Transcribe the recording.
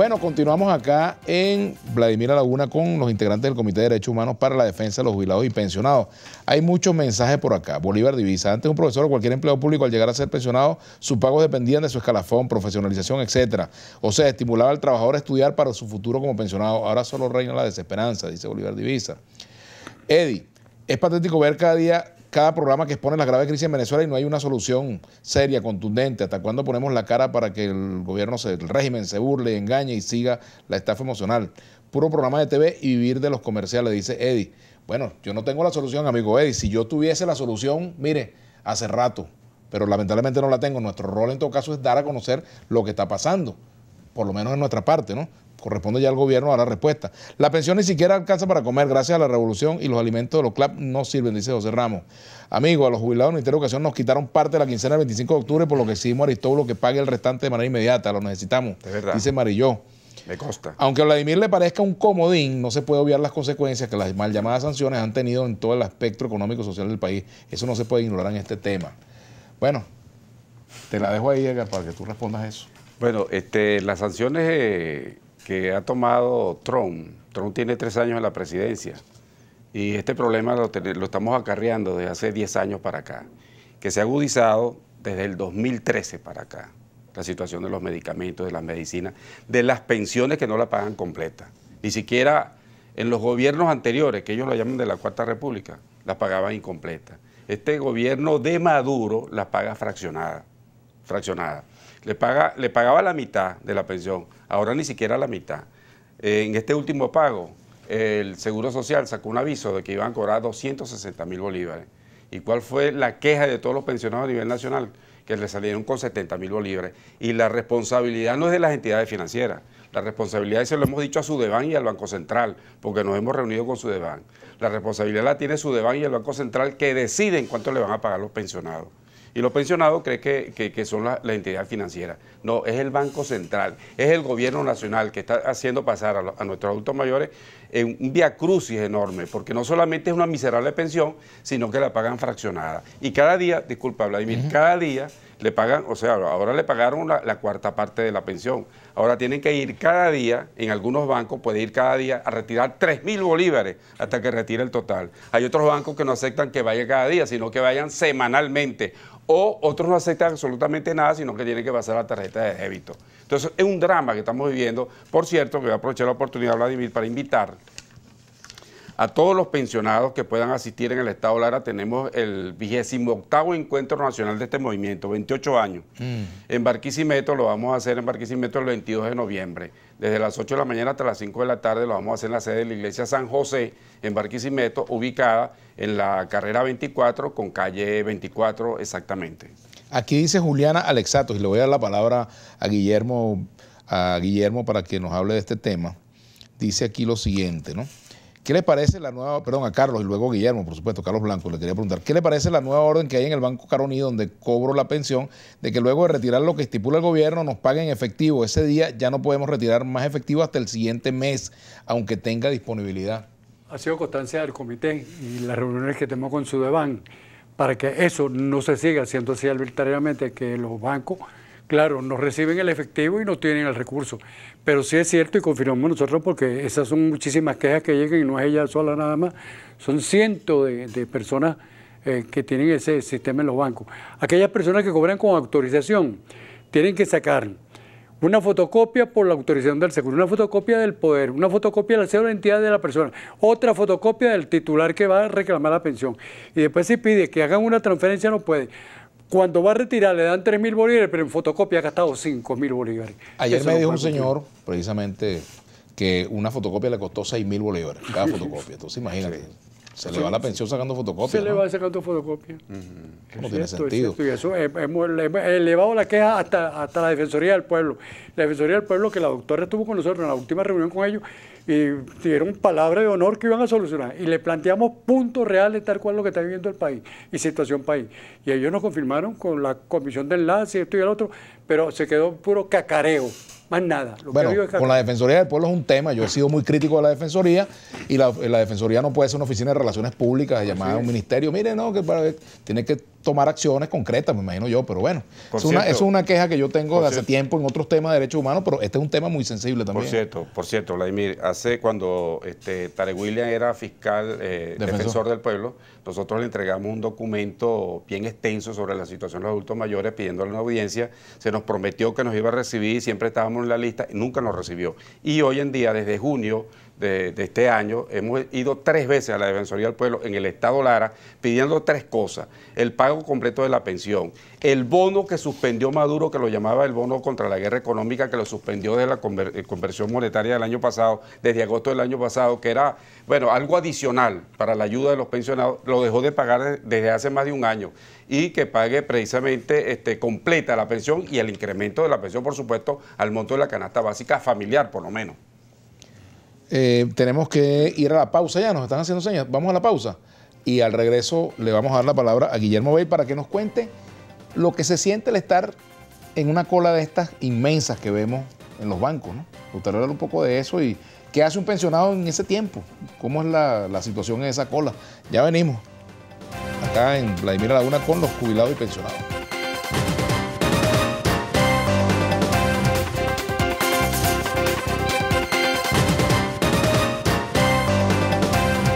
Bueno, continuamos acá en Vladimir Laguna con los integrantes del Comité de Derechos Humanos para la Defensa de los Jubilados y Pensionados. Hay muchos mensajes por acá. Bolívar Divisa, antes un profesor o cualquier empleado público al llegar a ser pensionado, sus pagos dependían de su escalafón, profesionalización, etcétera. O sea, estimulaba al trabajador a estudiar para su futuro como pensionado. Ahora solo reina la desesperanza, dice Bolívar Divisa. Eddie, es patético ver cada día cada programa que expone la grave crisis en Venezuela y no hay una solución seria, contundente. ¿Hasta cuándo ponemos la cara para que el gobierno, el régimen se burle, engañe y siga la estafa emocional? Puro programa de TV y vivir de los comerciales, dice Eddie. Bueno, yo no tengo la solución, amigo Eddie. Si yo tuviese la solución, mire, hace rato, pero lamentablemente no la tengo. Nuestro rol en todo caso es dar a conocer lo que está pasando, por lo menos en nuestra parte, ¿no? corresponde ya al gobierno a dar respuesta. La pensión ni siquiera alcanza para comer gracias a la revolución y los alimentos de los CLAP no sirven, dice José Ramos. Amigo, a los jubilados del Ministerio de Educación nos quitaron parte de la quincena del 25 de octubre, por lo que exigimos a Aristóbulo que pague el restante de manera inmediata, lo necesitamos, dice Marilló. Me costa Aunque a Vladimir le parezca un comodín, no se puede obviar las consecuencias que las mal llamadas sanciones han tenido en todo el aspecto económico y social del país. Eso no se puede ignorar en este tema. Bueno, te la dejo ahí, Edgar, para que tú respondas eso. Bueno, este, las sanciones eh, que ha tomado Trump. Trump tiene tres años en la presidencia y este problema lo, estamos acarreando desde hace diez años para acá, que se ha agudizado desde el 2013 para acá, la situación de los medicamentos, de las medicinas, de las pensiones que no la pagan completa. Ni siquiera en los gobiernos anteriores, que ellos lo llaman de la Cuarta República, la pagaban incompleta. Este gobierno de Maduro la paga fraccionada fraccionada. Le, paga, le pagaba la mitad de la pensión, ahora ni siquiera la mitad. Eh, en este último pago, el Seguro Social sacó un aviso de que iban a cobrar 260 mil bolívares. ¿Y cuál fue la queja de todos los pensionados a nivel nacional? Que le salieron con 70 mil bolívares. Y la responsabilidad no es de las entidades financieras. La responsabilidad, se lo hemos dicho a Sudeban y al Banco Central, porque nos hemos reunido con Sudeban. La responsabilidad la tiene Sudeban y el Banco Central que deciden cuánto le van a pagar los pensionados. Y los pensionados creen que, son la, entidad financiera. No, es el Banco Central, es el gobierno nacional que está haciendo pasar a nuestros adultos mayores en un vía crucis enorme, porque no solamente es una miserable pensión, sino que la pagan fraccionada. Y cada día, disculpa Vladimir, cada día le pagan, o sea, ahora le pagaron la, cuarta parte de la pensión. Ahora tienen que ir cada día, en algunos bancos puede ir cada día a retirar 3.000 mil bolívares hasta que retire el total. Hay otros bancos que no aceptan que vaya cada día, sino que vayan semanalmente. O otros no aceptan absolutamente nada, sino que tienen que pasar la tarjeta de débito. Entonces, es un drama que estamos viviendo. Por cierto, que voy a aprovechar la oportunidad, Vladimir, para invitar a todos los pensionados que puedan asistir en el Estado Lara. Tenemos el vigésimo octavo encuentro nacional de este movimiento, 28 años. Mm. En Barquisimeto lo vamos a hacer en Barquisimeto el 22 de noviembre. Desde las 8 de la mañana hasta las 5 de la tarde lo vamos a hacer en la sede de la Iglesia San José, en Barquisimeto, ubicada en la carrera 24 con calle 24 exactamente. Aquí dice Juliana Alexato, y le voy a dar la palabra a Guillermo, a Guillermo para que nos hable de este tema. Dice aquí lo siguiente, ¿no? ¿Qué le parece la nueva, perdón, a Carlos y luego Guillermo, por supuesto, Carlos Blanco, le quería preguntar, ¿qué le parece la nueva orden que hay en el Banco Caroní donde cobro la pensión de que luego de retirar lo que estipula el gobierno nos paguen efectivo? Ese día ya no podemos retirar más efectivo hasta el siguiente mes, aunque tenga disponibilidad. Ha sido constancia del comité y las reuniones que tenemos con Sudeban para que eso no se siga haciendo así arbitrariamente, que los bancos Claro, no reciben el efectivo y no tienen el recurso. Pero sí es cierto y confirmamos nosotros porque esas son muchísimas quejas que llegan y no es ella sola nada más. Son cientos de, personas eh, que tienen ese sistema en los bancos. Aquellas personas que cobran con autorización tienen que sacar una fotocopia por la autorización del seguro, una fotocopia del poder, una fotocopia de la cédula de identidad de la persona, otra fotocopia del titular que va a reclamar la pensión. Y después si pide que hagan una transferencia, no puede. Cuando va a retirar le dan mil bolívares, pero en fotocopia ha gastado mil bolívares. Ayer me dijo un señor, precisamente, que una fotocopia le costó mil bolívares, cada fotocopia. Entonces imagínate. Se le va la pensión sacando fotocopias. Se le va sacando fotocopias. No tiene sentido. y eso hemos, eh, elevado eh, la queja hasta, la Defensoría del Pueblo. La Defensoría del Pueblo, que la doctora estuvo con nosotros en la última reunión con ellos, y dieron palabra de honor que iban a solucionar. Y le planteamos puntos reales tal cual lo que está viviendo el país y situación país. Y ellos nos confirmaron con la comisión de enlace, esto y el otro, pero se quedó puro cacareo más nada. bueno, con la Defensoría del Pueblo es un tema. Yo he sido muy crítico de la Defensoría y la, Defensoría no puede ser una oficina de relaciones públicas, llamada a un ministerio. Mire, no, que para, tiene que tomar acciones concretas, me imagino yo, pero bueno, es una, es una, queja que yo tengo de hace tiempo en otros temas de derechos humanos, pero este es un tema muy sensible también. Por cierto, por cierto, Vladimir, hace cuando este, Tarek William era fiscal, eh, defensor. del pueblo, nosotros le entregamos un documento bien extenso sobre la situación de los adultos mayores pidiéndole una audiencia, se nos prometió que nos iba a recibir, siempre estábamos en la lista, y nunca nos recibió. Y hoy en día, desde junio, de, este año, hemos ido tres veces a la Defensoría del Pueblo en el Estado Lara pidiendo tres cosas. El pago completo de la pensión, el bono que suspendió Maduro, que lo llamaba el bono contra la guerra económica, que lo suspendió de la eh, conversión monetaria del año pasado, desde agosto del año pasado, que era, bueno, algo adicional para la ayuda de los pensionados, lo dejó de pagar desde hace más de un año y que pague precisamente este, completa la pensión y el incremento de la pensión, por supuesto, al monto de la canasta básica familiar, por lo menos. Eh, tenemos que ir a la pausa ya, nos están haciendo señas. Vamos a la pausa y al regreso le vamos a dar la palabra a Guillermo Bell para que nos cuente lo que se siente el estar en una cola de estas inmensas que vemos en los bancos. ¿no? Usted hablar un poco de eso y qué hace un pensionado en ese tiempo, cómo es la, la situación en esa cola. Ya venimos acá en Vladimir Laguna con los jubilados y pensionados.